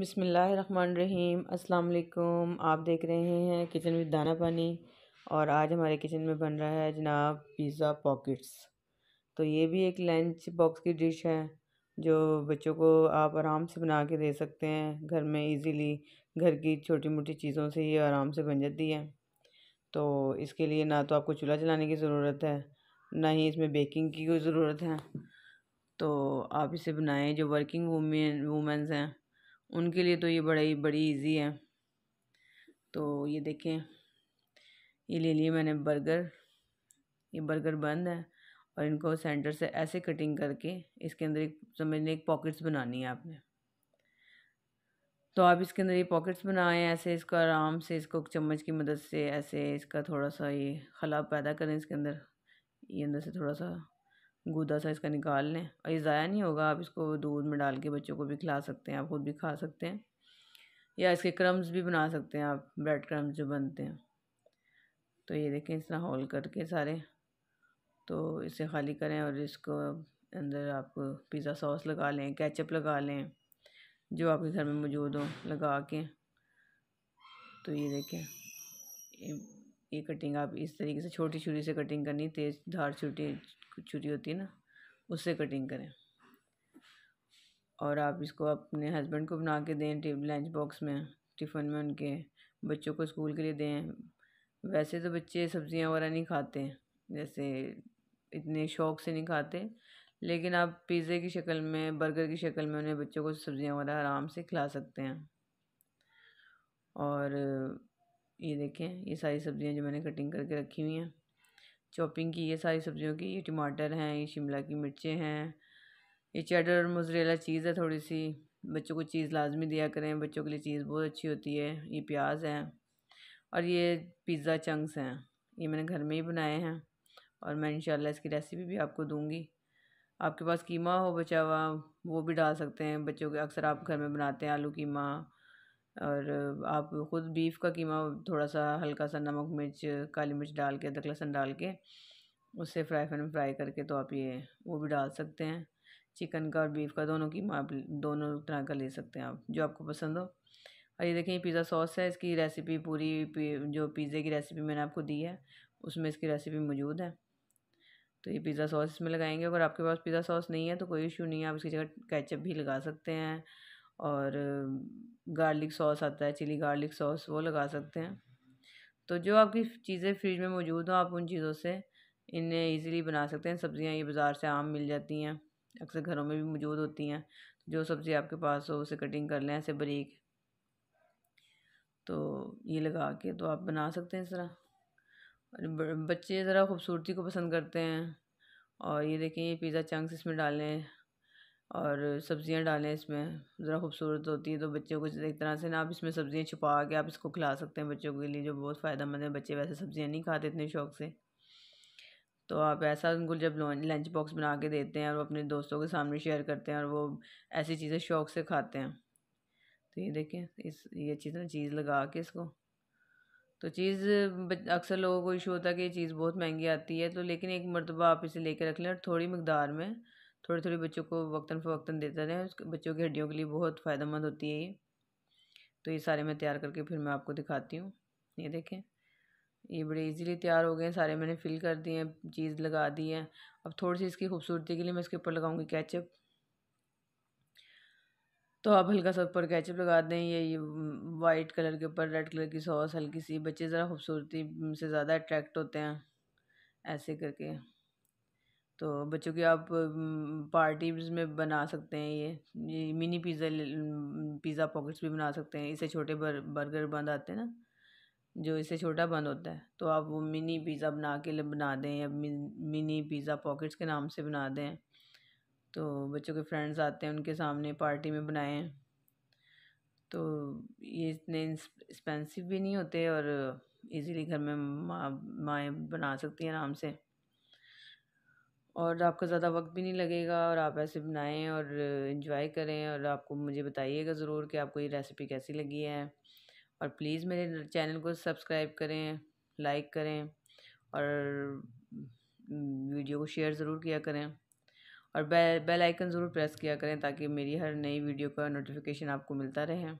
बिसमीम अल्लाम आप देख रहे हैं किचन विद दाना पानी और आज हमारे किचन में बन रहा है जनाब पिज़्ज़ा पॉकेट्स तो ये भी एक लंच बॉक्स की डिश है जो बच्चों को आप आराम से बना के दे सकते हैं घर में इजीली घर की छोटी मोटी चीज़ों से ये आराम से बन जाती है तो इसके लिए ना तो आपको चूल्हा जलाने की ज़रूरत है ना ही इसमें बेकिंग की कोई ज़रूरत है तो आप इसे बनाएं जो वर्किंग वूमेन वूमेंस हैं उनके लिए तो ये बड़ा ही बड़ी इजी है तो ये देखें ये ले लिए मैंने बर्गर ये बर्गर बंद है और इनको सेंटर से ऐसे कटिंग करके इसके अंदर एक समझने एक पॉकेट्स बनानी है आपने तो आप इसके अंदर ये पॉकेट्स बनाएं ऐसे इसको आराम से इसको चम्मच की मदद से ऐसे इसका थोड़ा सा ये खला पैदा करें इसके अंदर ये अंदर से थोड़ा सा गूदा सा इसका निकाल लें और ये ज़ाया नहीं होगा आप इसको दूध में डाल के बच्चों को भी खिला सकते हैं आप खुद भी खा सकते हैं या इसके क्रम्स भी बना सकते हैं आप ब्रेड क्रम्स जो बनते हैं तो ये देखें इस तरह होल करके सारे तो इसे खाली करें और इसको अंदर आप पिज़्ज़ा सॉस लगा लें कैचअप लगा लें जो आपके घर में मौजूद हो लगा के तो ये देखें ये कटिंग आप इस तरीके से छोटी छुरी से कटिंग करनी तेज धार छोटी छुरी होती है ना उससे कटिंग करें और आप इसको अपने हस्बैंड को बना के दें लंच बॉक्स में टिफ़िन में उनके बच्चों को स्कूल के लिए दें वैसे तो बच्चे सब्ज़ियाँ वगैरह नहीं खाते जैसे इतने शौक से नहीं खाते लेकिन आप पिज़्ज़े की शक्ल में बर्गर की शक्ल में उन्हें बच्चों को सब्ज़ियाँ वगैरह आराम से खिला सकते हैं और ये देखें ये सारी सब्ज़ियाँ जो मैंने कटिंग करके रखी हुई हैं चॉपिंग की ये सारी सब्ज़ियों की ये टमाटर हैं ये शिमला की मिर्चें हैं ये चेडर और मोजरेला चीज़ है थोड़ी सी बच्चों को चीज़ लाजमी दिया करें बच्चों के लिए चीज़ बहुत अच्छी होती है ये प्याज है और ये पिज़्ज़ा चंक्स हैं ये मैंने घर में ही बनाए हैं और मैं इंशाल्लाह इसकी रेसिपी भी आपको दूंगी आपके पास कीमा हो बचा हुआ वो भी डाल सकते हैं बच्चों के अक्सर आप घर में बनाते हैं आलू कीमा और आप ख़ुद बीफ का कीमा थोड़ा सा हल्का सा नमक मिर्च काली मिर्च डाल के अदरक लहसुन डाल के उससे फ्राई पैन में फ्राई करके तो आप ये वो भी डाल सकते हैं चिकन का और बीफ का दोनों कीमा आप दोनों तरह का ले सकते हैं आप जो आपको पसंद हो और ये देखें पिज़्ज़ा सॉस है इसकी रेसिपी पूरी जो पिज़्ज़े की रेसिपी मैंने आपको दी है उसमें इसकी रेसिपी मौजूद है तो ये पिज़्ज़ा सॉस इसमें लगाएंगे अगर आपके पास पिज़्ज़ा सॉस नहीं है तो कोई इशू नहीं है आप इसकी जगह कैचअप भी लगा सकते हैं और गार्लिक सॉस आता है चिली गार्लिक सॉस वो लगा सकते हैं तो जो आपकी चीज़ें फ्रिज में मौजूद हों आप उन चीज़ों से इन्हें ईज़िली बना सकते हैं सब्ज़ियाँ ये बाज़ार से आम मिल जाती हैं अक्सर घरों में भी मौजूद होती हैं जो सब्ज़ी आपके पास हो उसे कटिंग कर लें ऐसे बारीक तो ये लगा के तो आप बना सकते हैं इस तरह बच्चे ज़रा खूबसूरती को पसंद करते हैं और ये देखें ये पिज़्ज़ा चंक्स इसमें डालें और सब्ज़ियाँ डालें इसमें ज़रा खूबसूरत होती है तो बच्चों को एक तरह से ना आप इसमें सब्ज़ियाँ छुपा के आप इसको खिला सकते हैं बच्चों के लिए जो बहुत फ़ायदेमंद है बच्चे वैसे सब्ज़ियाँ नहीं खाते इतने शौक से तो आप ऐसा उनको जब लंच बॉक्स बना के देते हैं और अपने दोस्तों के सामने शेयर करते हैं और वो ऐसी चीज़ें शौक से खाते हैं तो ये देखें इस ये अच्छी तरह चीज़ लगा के इसको तो चीज़ अक्सर लोगों को इशू होता है कि ये चीज़ बहुत महंगी आती है तो लेकिन एक मरतबा आप इसे कर रख लें और थोड़ी मकदार में थोड़ी थोड़ी बच्चों को वक्ता फ़वक्ता देता रहें बच्चों की हड्डियों के लिए बहुत फ़ायदेमंद होती है ये तो ये सारे मैं तैयार करके फिर मैं आपको दिखाती हूँ ये देखें ये बड़े इजीली तैयार हो गए हैं सारे मैंने फिल कर दिए हैं चीज़ लगा दी है अब थोड़ी सी इसकी खूबसूरती के लिए मैं इसके ऊपर लगाऊंगी कैचअप तो आप हल्का सा ऊपर कैचअप लगा दें ये ये वाइट कलर के ऊपर रेड कलर की सॉस हल्की सी बच्चे ज़रा खूबसूरती से ज़्यादा अट्रैक्ट होते हैं ऐसे करके तो बच्चों की आप पार्टीज़ में बना सकते हैं ये मिनी पिज़्ज़ा पिज़्ज़ा पॉकेट्स भी बना सकते हैं इसे छोटे बर, बर्गर बंद आते हैं ना जो इसे छोटा बंद होता है तो आप वो मिनी पिज़्ज़ा बना के बना दें या मिनी पिज़्ज़ा पॉकेट्स के नाम से बना दें तो बच्चों के फ्रेंड्स आते हैं उनके सामने पार्टी में बनाएँ तो ये इतने एक्सपेंसिव भी नहीं होते और इजीली घर में माँ माएँ बना सकती हैं आराम से और आपका ज़्यादा वक्त भी नहीं लगेगा और आप ऐसे बनाएं और इन्जॉय करें और आपको मुझे बताइएगा ज़रूर कि आपको ये रेसिपी कैसी लगी है और प्लीज़ मेरे चैनल को सब्सक्राइब करें लाइक करें और वीडियो को शेयर ज़रूर किया करें और बेल बेल आइकन ज़रूर प्रेस किया करें ताकि मेरी हर नई वीडियो का नोटिफिकेशन आपको मिलता रहे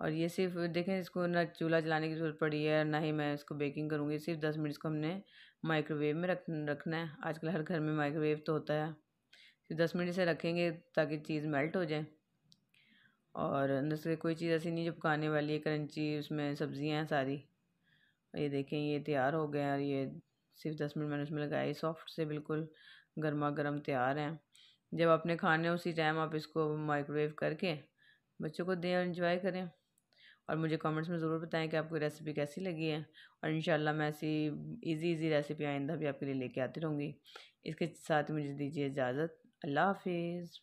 और ये सिर्फ देखें इसको ना चूल्हा जलाने की ज़रूरत पड़ी है ना ही मैं इसको बेकिंग करूँगी सिर्फ दस मिनट इसको हमने माइक्रोवेव में रख रखना है आजकल हर घर में माइक्रोवेव तो होता है सिर्फ दस मिनट इसे रखेंगे ताकि चीज़ मेल्ट हो जाए और अंदर से कोई चीज़ ऐसी नहीं जो पकाने वाली है करंची उसमें सब्ज़ियाँ हैं सारी ये देखें ये तैयार हो गया और ये सिर्फ दस मिनट मैंने उसमें लगाया सॉफ्ट से बिल्कुल गर्मा गर्म तैयार हैं जब आपने खाने उसी टाइम आप इसको माइक्रोवेव करके बच्चों को दें और इन्जॉय करें और मुझे कमेंट्स में ज़रूर बताएं कि आपको रेसिपी कैसी लगी है और इन मैं ऐसी इजी इजी रेसिपी आइंदा भी आपके लिए लेके आती रहूँगी इसके साथ मुझे दीजिए इजाज़त अल्लाह हाफिज़